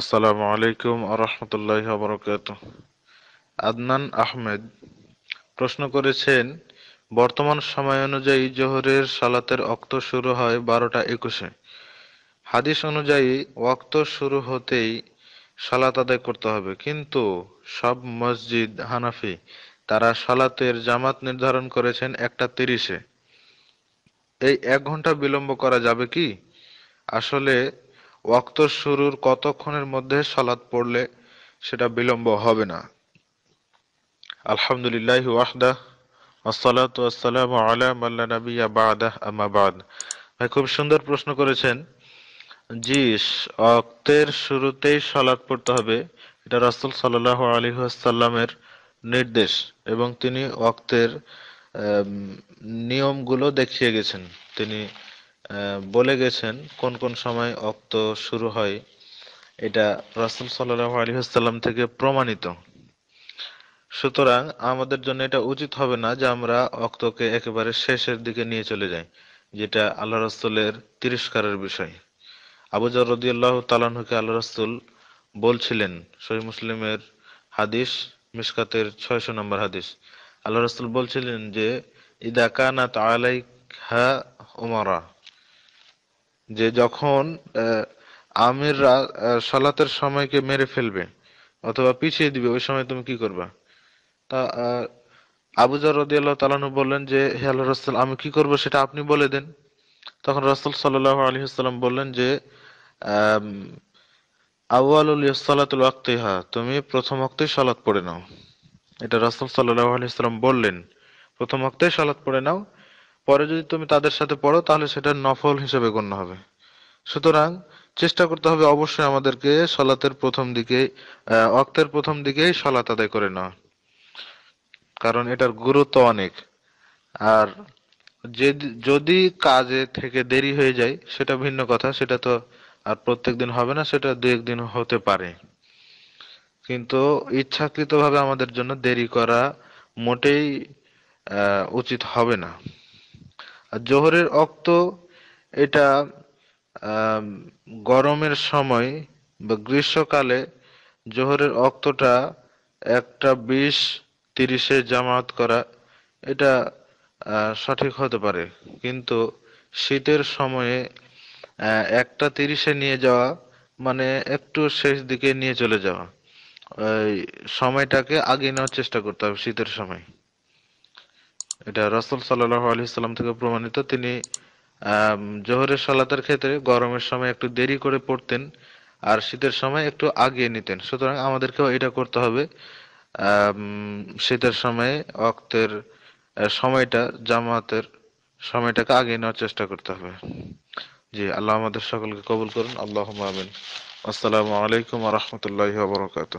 আসসালামু আলাইকুম আরহামতুল্লাহ বরকাত আদনান আহমেদ প্রশ্ন করেছেন বর্তমান সময় অনুযায়ী জোহরের সালাতের অক্ত শুরু হয় বারোটা একুশে হাদিস অনুযায়ী অক্ত শুরু হতেই সালাত আদায় করতে হবে কিন্তু সব মসজিদ হানাফি তারা সালাতের জামাত নির্ধারণ করেছেন একটা তিরিশে এই এক ঘন্টা বিলম্ব করা যাবে কি আসলে ওয়াক্ত শুরুর কতক্ষণের মধ্যে সালাত পড়লে সেটা বিলম্ব হবে না আলহামদুলিল্লাহ ওয়াহদা আসসালাতু আসসালামু আলা মাল্লা নবী বাদাহ আমাবাদ ভাই খুব সুন্দর প্রশ্ন করেছেন জি অক্তের শুরুতেই সালাত পড়তে হবে এটা রাসুল সাল্লাহ আলী আসাল্লামের নির্দেশ এবং তিনি অক্তের নিয়মগুলো দেখিয়ে গেছেন তিনি বলে গেছেন কোন কোন সময় অক্ত শুরু হয় এটা রাসুল সাল্লাহ আলী হাসাল্লাম থেকে প্রমাণিত সুতরাং আমাদের জন্য এটা উচিত হবে না যে আমরা অক্তকে একেবারে শেষের দিকে নিয়ে চলে যাই যেটা আল্লাহ রসুলের তিরস্কারের বিষয় আবু রদিয়াল্লাহ তালানহুকে আল্লাহ রসুল বলছিলেন সহি মুসলিমের হাদিস মিসকাতের ছয়শো নম্বর হাদিস আল্লাহ রসুল বলছিলেন যে ইদা কানাত আলাইক হা উমারা যে যখন আমিররা সালাতের সময়কে মেরে ফেলবে অথবা পিছিয়ে দিবে ওই সময় তুমি কি করবা তা আবুজার রদিয়াল্লাহ তালানু বললেন যে হে আল্লাহ রসাল আমি কি করব সেটা আপনি বলে দেন তখন রসুল সাল্লাহ আলী সাল্লাম বললেন যে আউআলুল ইসালাতুল হা তুমি প্রথম অক্তে সালাত পড়ে নাও এটা রসুল সাল্লাহ আলী সাল্লাম বললেন প্রথম অক্তে সালাত পড়ে নাও পরে যদি তুমি তাদের সাথে পড়ো তাহলে সেটা নফল হিসেবে গণ্য হবে সুতরাং চেষ্টা করতে হবে অবশ্যই আমাদেরকে সলাতের প্রথম দিকে অক্তের প্রথম দিকেই সলাত আদায় করে নেওয়া কারণ এটার গুরুত্ব অনেক আর যে যদি কাজে থেকে দেরি হয়ে যায় সেটা ভিন্ন কথা সেটা তো আর প্রত্যেক দিন হবে না সেটা দু একদিন হতে পারে কিন্তু ইচ্ছাকৃতভাবে আমাদের জন্য দেরি করা মোটেই উচিত হবে না আর জোহরের অক্ত এটা গরমের সময় বা গ্রীষ্মকালে জোহরের অক্তটা একটা বিশ তিরিশে জামাত করা এটা সঠিক হতে পারে কিন্তু শীতের সময়ে একটা তিরিশে নিয়ে যাওয়া মানে একটু শেষ দিকে নিয়ে চলে যাওয়া সময়টাকে আগে নেওয়ার চেষ্টা করতে হবে শীতের সময় এটা রসুল সাল্লাহ আলি সাল্লাম থেকে প্রমাণিত তিনি জোহরের সালাতের ক্ষেত্রে গরমের সময় একটু দেরি করে পড়তেন আর শীতের সময় একটু আগিয়ে নিতেন সুতরাং আমাদেরকেও এটা করতে হবে শীতের সময়ে অক্তের সময়টা জামাতের সময়টাকে আগে নেওয়ার চেষ্টা করতে হবে জি আল্লাহ আমাদের সকলকে কবুল করুন আল্লাহ আসসালামু আলাইকুম রহমতুল্লাহ বরকাত